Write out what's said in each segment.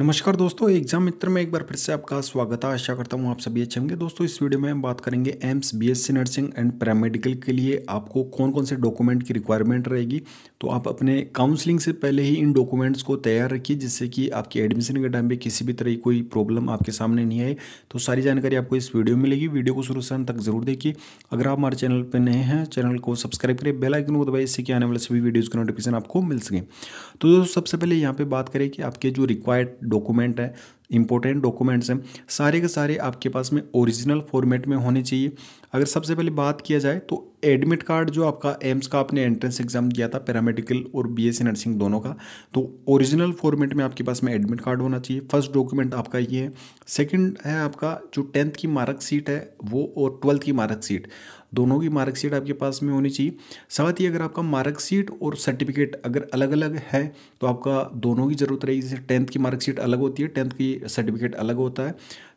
नमस्कार दोस्तों एग्जाम मित्र में एक बार फिर से आपका स्वागत है आशा करता हूँ आप सभी अच्छे होंगे दोस्तों इस वीडियो में हम बात करेंगे AIIMS BSc nursing and paramedical के लिए आपको कौन कौन से डॉक्यूमेंट की रिक्वायरमेंट रहेगी तो आप अपने काउंसलिंग से पहले ही इन डॉक्यूमेंट्स को तैयार रखिए जिससे कि आपकी एडमिशन के टाइम पर किसी भी तरह की कोई प्रॉब्लम आपके सामने नहीं आए तो सारी जानकारी आपको इस वीडियो में मिलेगी वीडियो को शुरू से अंत तक जरूर देखिए अगर आप हमारे चैनल पर नए हैं चैनल को सब्सक्राइब करें बेलाइकन को दबाए इससे कि आने वाले सभी वीडियोज़ का नोटिफिकेशन आपको मिल सके तो दोस्तों सबसे पहले यहाँ पर बात करें कि आपके जो रिक्वायर्ड डॉक्यूमेंट है इंपॉर्टेंट डॉक्यूमेंट्स हैं सारे के सारे आपके पास में ओरिजिनल फॉर्मेट में होने चाहिए अगर सबसे पहले बात किया जाए तो एडमिट कार्ड जो आपका एम्स का आपने एंट्रेंस एग्जाम दिया था पैरामेडिकल और बीएससी नर्सिंग दोनों का तो ओरिजिनल फॉर्मेट में आपके पास में एडमिट कार्ड होना चाहिए फर्स्ट डॉक्यूमेंट आपका ये है सेकेंड है आपका जो टेंथ की मार्कशीट है वो और ट्वेल्थ की मार्कशीट दोनों की मार्कशीट आपके पास में होनी चाहिए साथ ही अगर आपका मार्कशीट और सर्टिफिकेट अगर अलग अलग है तो आपका दोनों की ज़रूरत रहेगी जैसे टेंथ की मार्कशीट अलग होती है टेंथ की सर्टिफिकेट अलग होता है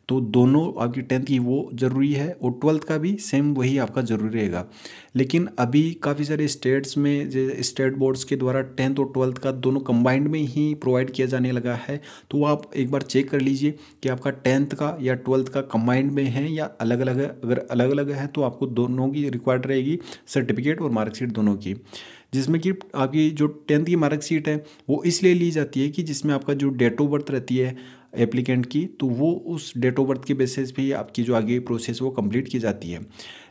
तो दोनों आपकी टेंथ की वो ज़रूरी है और ट्वेल्थ का भी सेम वही आपका ज़रूरी रहेगा लेकिन अभी काफ़ी सारे स्टेट्स में स्टेट बोर्ड्स के द्वारा टेंथ और ट्वेल्थ का दोनों कंबाइंड में ही प्रोवाइड किया जाने लगा है तो आप एक बार चेक कर लीजिए कि आपका टेंथ का या ट्वेल्थ का कंबाइंड में है या अलग अलग है अगर अलग अलग है तो आपको दोनों की रिक्वायर्ड रहेगी सर्टिफिकेट और मार्कशीट दोनों की जिसमें कि आपकी जो टेंथ की मार्कशीट है वो इसलिए ली जाती है कि जिसमें आपका जो डेट ऑफ बर्थ रहती है एप्लीकेंट की तो वो उस डेट ऑफ बर्थ के बेसिस पे आपकी जो आगे प्रोसेस वो कंप्लीट की जाती है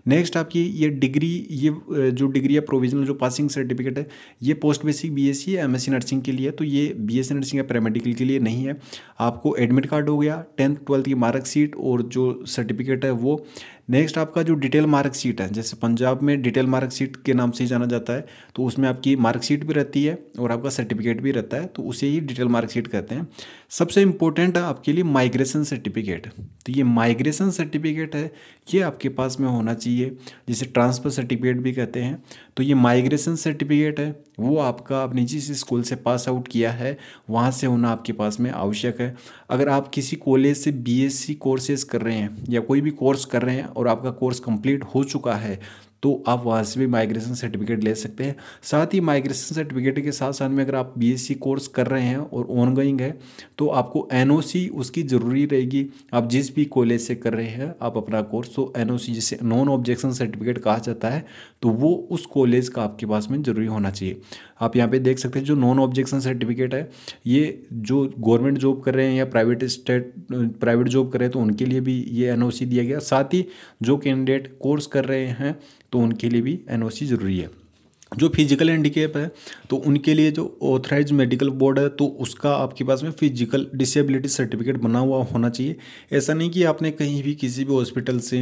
नेक्स्ट आपकी ये डिग्री ये जो डिग्री या प्रोविजनल जो पासिंग सर्टिफिकेट है ये पोस्ट बेसिक बी एस या एम नर्सिंग के लिए तो ये बी एस नर्सिंग या पैरामेडिकल के लिए नहीं है आपको एडमिट कार्ड हो गया टेंथ ट्वेल्थ की मार्कशीट और जो सर्टिफिकेट है वो नेक्स्ट आपका जो डिटेल मार्कशीट है जैसे पंजाब में डिटेल मार्कशीट के नाम से ही जाना जाता है तो उसमें आपकी मार्कशीट भी रहती है और आपका सर्टिफिकेट भी रहता है तो उसे ही डिटेल मार्कशीट कहते हैं सबसे इम्पोर्टेंट है आपके लिए माइग्रेशन सर्टिफिकेट तो ये माइग्रेशन सर्टिफिकेट है ये आपके पास में होना चाहिए जिसे ट्रांसफ़र सर्टिफिकेट भी कहते हैं तो ये माइग्रेशन सर्टिफिकेट है वो आपका आपने जिस स्कूल से पास आउट किया है वहाँ से होना आपके पास में आवश्यक है अगर आप किसी कॉलेज से बी कोर्सेज कर रहे हैं या कोई भी कोर्स कर रहे हैं और आपका कोर्स कंप्लीट हो चुका है तो आप वहाँ से भी माइग्रेशन सर्टिफिकेट ले सकते हैं साथ ही माइग्रेशन सर्टिफिकेट के साथ साथ में अगर आप बीएससी कोर्स कर रहे हैं और ऑनगोइंग है तो आपको एनओसी उसकी ज़रूरी रहेगी आप जिस भी कॉलेज से कर रहे हैं आप अपना कोर्स तो एन जिसे नॉन ऑब्जेक्शन सर्टिफिकेट कहा जाता है तो वो उस कॉलेज का आपके पास में ज़रूरी होना चाहिए आप यहाँ पर देख सकते हैं जो नॉन ऑब्जेक्शन सर्टिफिकेट है ये जो गवर्नमेंट जॉब कर रहे हैं या प्राइवेट स्टेट प्राइवेट जॉब कर रहे हैं तो उनके लिए भी ये एन दिया गया साथ ही जो कैंडिडेट कोर्स कर रहे हैं तो उनके लिए भी एन ज़रूरी है जो फिजिकल हैंडीकेप है तो उनके लिए जो ऑथराइज मेडिकल बोर्ड है तो उसका आपके पास में फिजिकल डिसेबिलिटी सर्टिफिकेट बना हुआ होना चाहिए ऐसा नहीं कि आपने कहीं भी किसी भी हॉस्पिटल से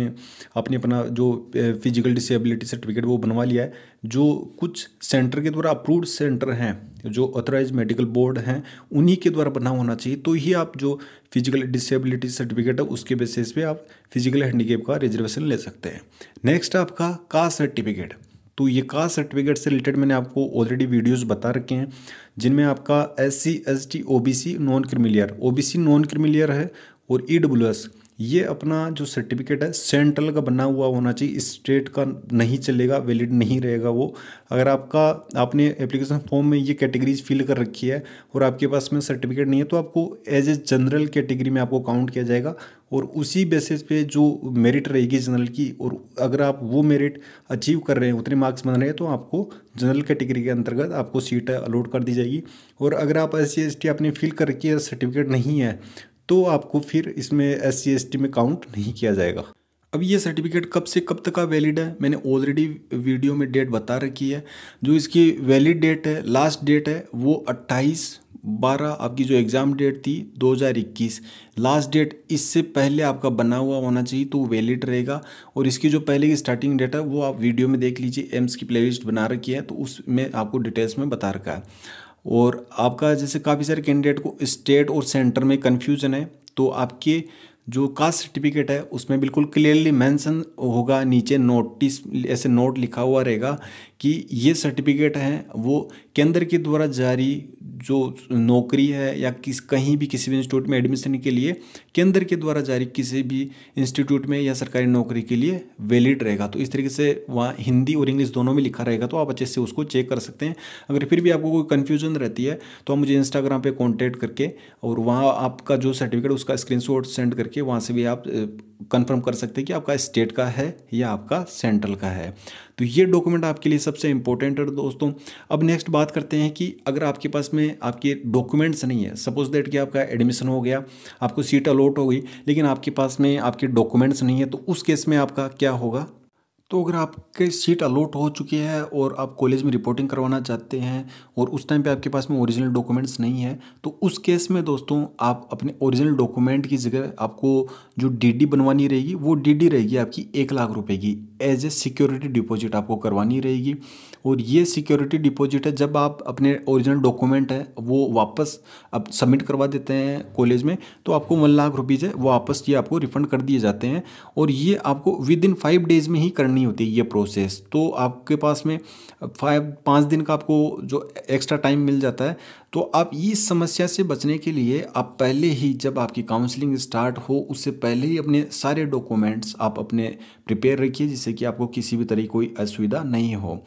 आपने अपना जो फिजिकल डिसेबिलिटी सर्टिफिकेट वो बनवा लिया है जो कुछ सेंटर के द्वारा अप्रूव्ड सेंटर हैं जो ऑथराइज मेडिकल बोर्ड हैं उन्हीं के द्वारा बना होना चाहिए तो ही आप जो फिजिकल डिसेबिलिटी सर्टिफिकेट है उसके बेसिस पे आप फिजिकल हैंडीकेप का रिजर्वेशन ले सकते हैं नेक्स्ट आपका कास्ट सर्टिफिकेट तो ये कास्ट सर्टिफिकेट से रिलेटेड मैंने आपको ऑलरेडी वीडियोस बता रखे हैं जिनमें आपका S C S T O B C non creamy layer O B C non creamy layer है और ई डब्ल्यू एस ये अपना जो सर्टिफिकेट है सेंट्रल का बना हुआ होना चाहिए स्टेट का नहीं चलेगा वैलिड नहीं रहेगा वो अगर आपका आपने एप्लीकेशन फॉर्म में ये कैटेगरीज फिल कर रखी है और आपके पास में सर्टिफिकेट नहीं है तो आपको एज ए जनरल कैटेगरी में आपको काउंट किया जाएगा और उसी बेसिस पे जो मेरिट रहेगी जनरल की और अगर आप वो मेरिट अचीव कर रहे हैं उतने मार्क्स बन रहे हैं तो आपको जनरल कैटेगरी के अंतर्गत आपको सीट अलॉट कर दी जाएगी और अगर आप एस सी एस टी आपने फिल कर रखी है सर्टिफिकेट नहीं है तो आपको फिर इसमें एस सी में काउंट नहीं किया जाएगा अब ये सर्टिफिकेट कब से कब तक का वैलिड है मैंने ऑलरेडी वीडियो में डेट बता रखी है जो इसकी वैलिड डेट है लास्ट डेट है वो 28 बारह आपकी जो एग्ज़ाम डेट थी 2021 लास्ट डेट इससे पहले आपका बना हुआ होना चाहिए तो वैलिड रहेगा और इसकी जो पहले की स्टार्टिंग डेट है वो आप वीडियो में देख लीजिए एम्स की प्ले बना रखी है तो उसमें आपको डिटेल्स में बता रखा है और आपका जैसे काफ़ी सारे कैंडिडेट को स्टेट और सेंटर में कन्फ्यूजन है तो आपके जो कास्ट सर्टिफिकेट है उसमें बिल्कुल क्लियरली मेंशन होगा नीचे नोटिस ऐसे नोट लिखा हुआ रहेगा कि ये सर्टिफिकेट हैं वो केंद्र के द्वारा जारी जो नौकरी है या किस कहीं भी किसी भी इंस्टीट्यूट में एडमिशन के लिए केंद्र के द्वारा जारी किसी भी इंस्टीट्यूट में या सरकारी नौकरी के लिए वैलिड रहेगा तो इस तरीके से वहाँ हिंदी और इंग्लिश दोनों में लिखा रहेगा तो आप अच्छे से उसको चेक कर सकते हैं अगर फिर भी आपको कोई कन्फ्यूजन रहती है तो आप मुझे इंस्टाग्राम पर कॉन्टैक्ट करके और वहाँ आपका जो सर्टिफिकेट उसका स्क्रीन सेंड करके वहाँ से भी आप कंफर्म कर सकते हैं कि आपका स्टेट का है या आपका सेंट्रल का है तो ये डॉक्यूमेंट आपके लिए सबसे इंपॉर्टेंट है दोस्तों अब नेक्स्ट बात करते हैं कि अगर आपके पास में आपके डॉक्यूमेंट्स नहीं है सपोज दैट कि आपका एडमिशन हो गया आपको सीट अलॉट हो गई लेकिन आपके पास में आपके डॉक्यूमेंट्स नहीं है तो उस केस में आपका क्या होगा तो अगर आपके सीट अलॉट हो चुकी है और आप कॉलेज में रिपोर्टिंग करवाना चाहते हैं और उस टाइम पे आपके पास में ओरिजिनल डॉक्यूमेंट्स नहीं है तो उस केस में दोस्तों आप अपने ओरिजिनल डॉक्यूमेंट की जगह आपको जो डीडी बनवानी रहेगी वो डीडी रहेगी आपकी एक लाख रुपए की एज ए सिक्योरिटी डिपॉजिट आपको करवानी रहेगी और ये सिक्योरिटी डिपॉजिट है जब आप अपने ओरिजिनल डॉक्यूमेंट है वो वापस आप सबमिट करवा देते हैं कॉलेज में तो आपको वन लाख रुपीज़ है वापस ये आपको रिफंड कर दिए जाते हैं और ये आपको विद इन फाइव डेज़ में ही करना करनी होती है ये प्रोसेस तो आपके पास में फाइव पाँच दिन का आपको जो एक्स्ट्रा टाइम मिल जाता है तो आप इस समस्या से बचने के लिए आप पहले ही जब आपकी काउंसलिंग स्टार्ट हो उससे पहले ही अपने सारे डॉक्यूमेंट्स आप अपने प्रिपेयर रखिए जिससे कि आपको किसी भी तरह की कोई असुविधा नहीं हो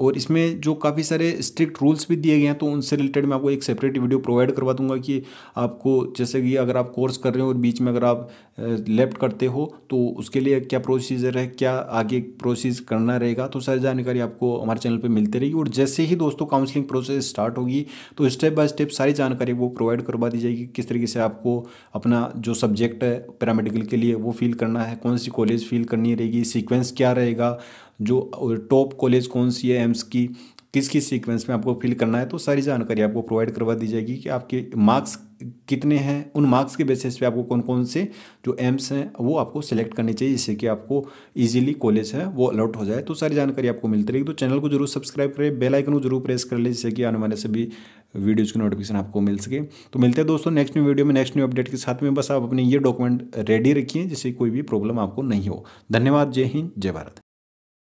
और इसमें जो काफ़ी सारे स्ट्रिक्ट रूल्स भी दिए गए हैं तो उनसे रिलेटेड मैं आपको एक सेपरेट वीडियो प्रोवाइड करवा दूंगा कि आपको जैसे कि अगर आप कोर्स कर रहे हो और बीच में अगर आप लेफ्ट करते हो तो उसके लिए क्या प्रोसीजर है क्या आगे प्रोसेस करना रहेगा तो सारी जानकारी आपको हमारे चैनल पर मिलती रहेगी और जैसे ही दोस्तों काउंसलिंग प्रोसेस स्टार्ट होगी तो स्टेप स्टेप बाय स्टेप सारी जानकारी वो प्रोवाइड करवा दी जाएगी किस तरीके से आपको अपना जो सब्जेक्ट है पैरामेडिकल के लिए वो फील करना है कौन सी कॉलेज फील करनी रहेगी सीक्वेंस क्या रहेगा जो टॉप कॉलेज कौन सी है एम्स की किस किस सीक्वेंस में आपको फिल करना है तो सारी जानकारी आपको प्रोवाइड करवा दी जाएगी कि आपके मार्क्स कितने हैं उन मार्क्स के बेसिस पे आपको कौन कौन से जो एम्स हैं वो आपको सेलेक्ट करने चाहिए जिससे कि आपको इजीली कॉलेज है वो अलर्ट हो जाए तो सारी जानकारी आपको मिलती रहेगी तो चैनल को जरूर सब्सक्राइब करें बेल आइकन को जरूर प्रेस कर लें जिससे कि आने वाले सभी वीडियोज़ की नोटिफिकेशन आपको मिल सके तो मिलते हैं दोस्तों नेक्स्ट न्यू वीडियो में नेक्स्ट न्यू अपडेट के साथ में बस आप अपने ये डॉक्यूमेंट रेडी रखिए जिससे कोई भी प्रॉब्लम आपको नहीं हो धन्यवाद जय हिंद जय भारत